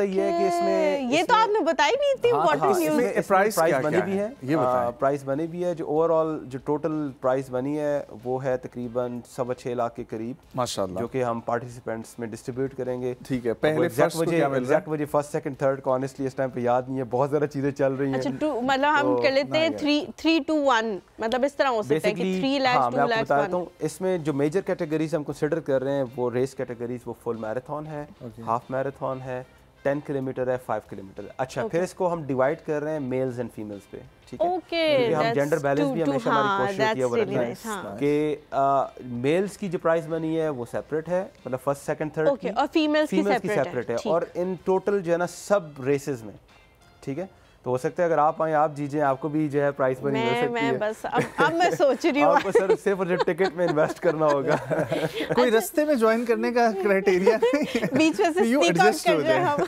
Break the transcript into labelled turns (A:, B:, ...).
A: ये कि इसमें
B: ये तो इसमें, तो आपने बताई नहीं थी इम्पोर्टेंट
A: हाँ, तो हाँ इसमें, इसमें प्राइस, प्राइस क्या, बनी क्या भी है, है? ये आ, प्राइस हाँ, बनी भी है जो ओवरऑल जो टोटल प्राइस बनी है वो है तकरीबन सवा छः लाख के करीब माशाल्लाह जो कि हम पार्टिसिपेंट्स में डिस्ट्रीब्यूट करेंगे ठीक है पहले एग्जैक्ट मुझे एग्जैक्ट मुझे फर्स्ट सेकंड थर्ड को ऑनेस्टली इस टाइम पे याद नहीं है बहुत ज़्यादा चीज़ें चल रही अच्छा, हैं मतलब हम तो कर लेते हैं
B: थ्री टू वन मतलब इस तरह हो सकता है कि थ्री लाख टू लाख बताता हूँ
A: इसमें जो मेजर कैटेगरीज हम कंसिडर कर रहे हैं वो रेस कैटेगरीज वो फुल मैराथन है हाफ मैराथन है टेन किलोमीटर है फाइव किलोमीटर है अच्छा okay. फिर इसको हम डिवाइड कर रहे हैं मेल्स एंड फीमेल्स पे ठीक है okay, हम जेंडर बैलेंस भी हमेशा हमारी हाँ, कोशिश होती है वो रखना है कि मेल्स की जो प्राइस बनी है वो सेपरेट है मतलब फर्स्ट सेकंड थर्ड की और फीमेल्स की सेपरेट की सेपरेट है है और इन टोटल जो है ना सब रेसेस में ठीक है तो हो सकता है अगर आप आए आप जीजे आपको भी जो है प्राइस पर मैं, सकती मैं है बस अब, अब मैं सोच रही हूँ आपको सर सिर्फ मुझे टिकट में इन्वेस्ट करना होगा कोई अच्छा, रस्ते में ज्वाइन करने का क्राइटेरिया
B: बीच में से कर हम